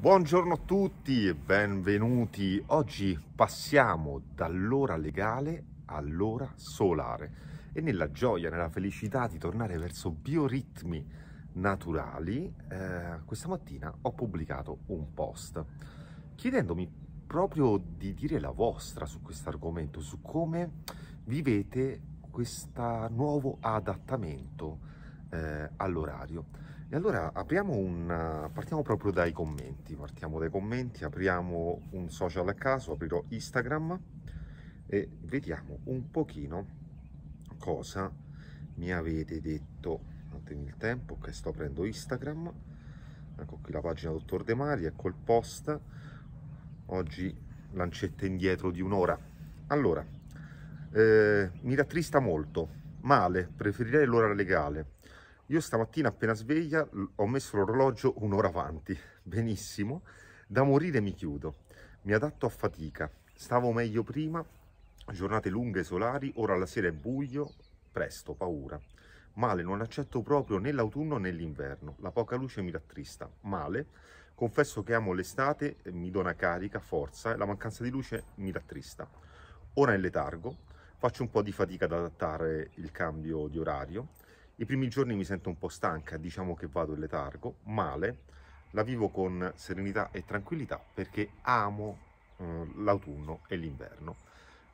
Buongiorno a tutti e benvenuti. Oggi passiamo dall'ora legale all'ora solare e nella gioia, nella felicità di tornare verso bioritmi naturali, eh, questa mattina ho pubblicato un post chiedendomi proprio di dire la vostra su questo argomento, su come vivete questo nuovo adattamento eh, all'orario. E allora apriamo un, partiamo proprio dai commenti, partiamo dai commenti, apriamo un social a caso, aprirò Instagram e vediamo un pochino cosa mi avete detto. Datemi il tempo che sto aprendo Instagram, ecco qui la pagina Dottor De Mari, ecco il post, oggi lancetta indietro di un'ora. Allora, eh, mi rattrista molto, male, preferirei l'ora legale io stamattina appena sveglia ho messo l'orologio un'ora avanti, benissimo, da morire mi chiudo, mi adatto a fatica, stavo meglio prima, giornate lunghe solari, ora la sera è buio, presto, paura. Male, non accetto proprio né l'autunno né l'inverno, la poca luce mi rattrista, male, confesso che amo l'estate, eh, mi dona carica, forza e la mancanza di luce mi rattrista. Ora è letargo, faccio un po' di fatica ad adattare il cambio di orario, i primi giorni mi sento un po' stanca, diciamo che vado in letargo, male, la vivo con serenità e tranquillità perché amo eh, l'autunno e l'inverno.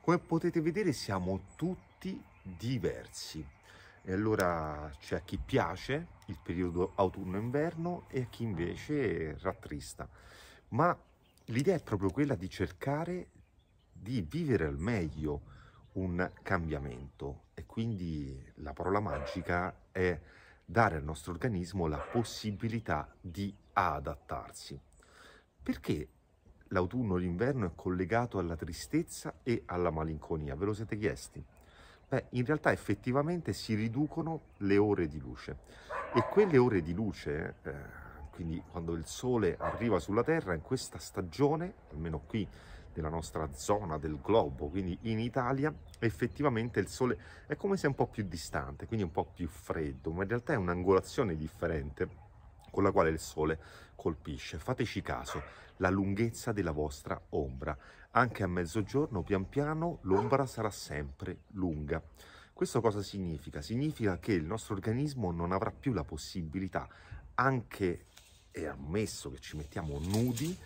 Come potete vedere siamo tutti diversi. E allora c'è a chi piace il periodo autunno-inverno e a chi invece rattrista. Ma l'idea è proprio quella di cercare di vivere al meglio un cambiamento e quindi la parola magica è dare al nostro organismo la possibilità di adattarsi. Perché l'autunno e l'inverno è collegato alla tristezza e alla malinconia? Ve lo siete chiesti? Beh, in realtà effettivamente si riducono le ore di luce e quelle ore di luce, eh, quindi quando il sole arriva sulla Terra, in questa stagione, almeno qui della nostra zona del globo, quindi in Italia effettivamente il sole è come se un po' più distante, quindi un po' più freddo, ma in realtà è un'angolazione differente con la quale il sole colpisce. Fateci caso, la lunghezza della vostra ombra. Anche a mezzogiorno, pian piano, l'ombra sarà sempre lunga. Questo cosa significa? Significa che il nostro organismo non avrà più la possibilità, anche e ammesso che ci mettiamo nudi,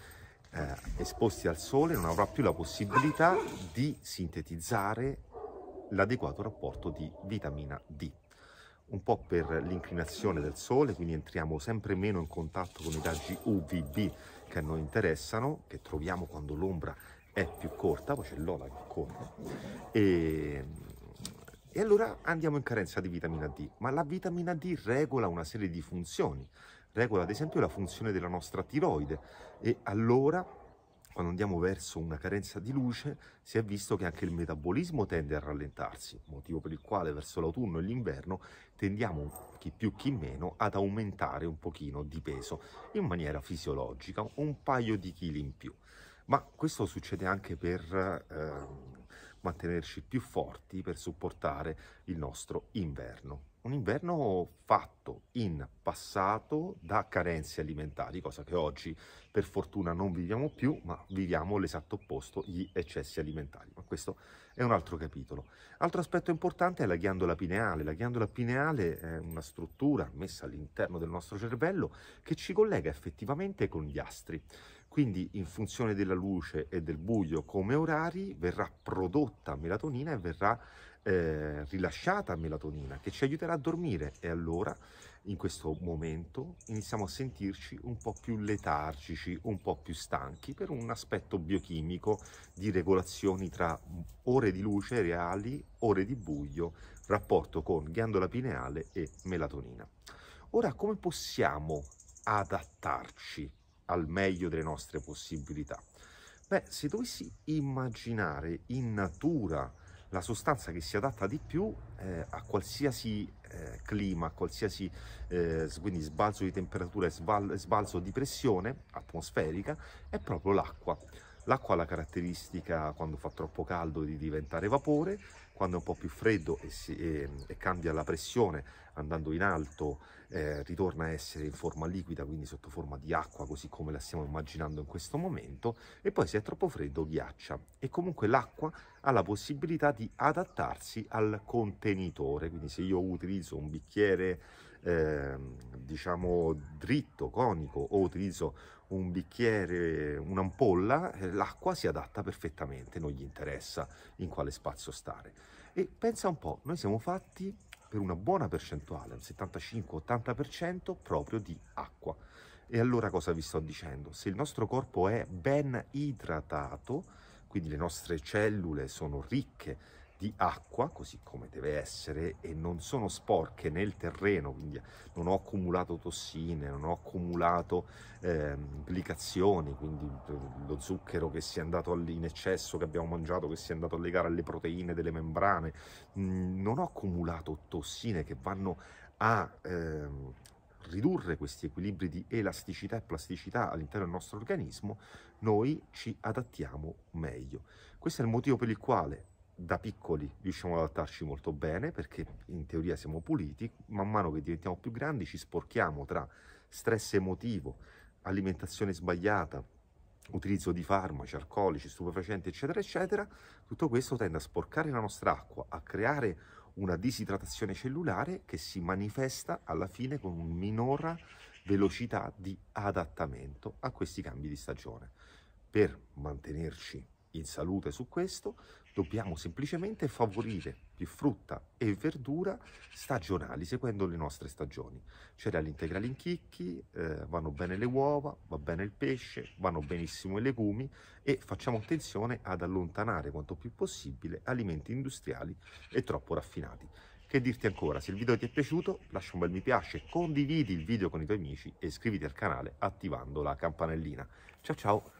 eh, esposti al sole non avrà più la possibilità di sintetizzare l'adeguato rapporto di vitamina D. Un po' per l'inclinazione del sole, quindi entriamo sempre meno in contatto con i raggi UVB che a noi interessano, che troviamo quando l'ombra è più corta, poi c'è l'ola che corre, e, e allora andiamo in carenza di vitamina D. Ma la vitamina D regola una serie di funzioni regola ad esempio la funzione della nostra tiroide e allora quando andiamo verso una carenza di luce si è visto che anche il metabolismo tende a rallentarsi, motivo per il quale verso l'autunno e l'inverno tendiamo, chi più chi meno, ad aumentare un pochino di peso in maniera fisiologica, un paio di chili in più. Ma questo succede anche per eh, mantenerci più forti, per supportare il nostro inverno un inverno fatto in passato da carenze alimentari, cosa che oggi per fortuna non viviamo più, ma viviamo l'esatto opposto, gli eccessi alimentari. Ma questo è un altro capitolo. Altro aspetto importante è la ghiandola pineale. La ghiandola pineale è una struttura messa all'interno del nostro cervello che ci collega effettivamente con gli astri. Quindi in funzione della luce e del buio come orari verrà prodotta melatonina e verrà eh, rilasciata melatonina che ci aiuterà a dormire e allora in questo momento iniziamo a sentirci un po' più letargici, un po' più stanchi per un aspetto biochimico di regolazioni tra ore di luce reali, ore di buio, rapporto con ghiandola pineale e melatonina. Ora come possiamo adattarci al meglio delle nostre possibilità? Beh, se dovessi immaginare in natura la sostanza che si adatta di più eh, a qualsiasi eh, clima, a qualsiasi eh, quindi sbalzo di temperatura e sbalzo di pressione atmosferica è proprio l'acqua. L'acqua ha la caratteristica, quando fa troppo caldo, di diventare vapore, quando è un po' più freddo e, si, e, e cambia la pressione andando in alto, eh, ritorna a essere in forma liquida, quindi sotto forma di acqua, così come la stiamo immaginando in questo momento, e poi se è troppo freddo ghiaccia. E comunque l'acqua ha la possibilità di adattarsi al contenitore, quindi se io utilizzo un bicchiere eh, diciamo dritto, conico, o utilizzo un bicchiere, un'ampolla, eh, l'acqua si adatta perfettamente, non gli interessa in quale spazio stare. E pensa un po', noi siamo fatti per una buona percentuale, un 75-80% proprio di acqua. E allora cosa vi sto dicendo? Se il nostro corpo è ben idratato, quindi le nostre cellule sono ricche di acqua, così come deve essere, e non sono sporche nel terreno, quindi non ho accumulato tossine, non ho accumulato eh, implicazioni, quindi lo zucchero che si è andato in eccesso, che abbiamo mangiato, che si è andato a legare alle proteine delle membrane, mm, non ho accumulato tossine che vanno a... Ehm, ridurre questi equilibri di elasticità e plasticità all'interno del nostro organismo, noi ci adattiamo meglio. Questo è il motivo per il quale da piccoli riusciamo ad adattarci molto bene perché in teoria siamo puliti, man mano che diventiamo più grandi ci sporchiamo tra stress emotivo, alimentazione sbagliata, utilizzo di farmaci, alcolici, stupefacenti, eccetera, eccetera, tutto questo tende a sporcare la nostra acqua, a creare una disidratazione cellulare che si manifesta alla fine con minore velocità di adattamento a questi cambi di stagione. Per mantenerci in salute su questo Dobbiamo semplicemente favorire più frutta e verdura stagionali, seguendo le nostre stagioni. Cereali integrali in chicchi, eh, vanno bene le uova, va bene il pesce, vanno benissimo i legumi e facciamo attenzione ad allontanare quanto più possibile alimenti industriali e troppo raffinati. Che dirti ancora, se il video ti è piaciuto lascia un bel mi piace, condividi il video con i tuoi amici e iscriviti al canale attivando la campanellina. Ciao ciao!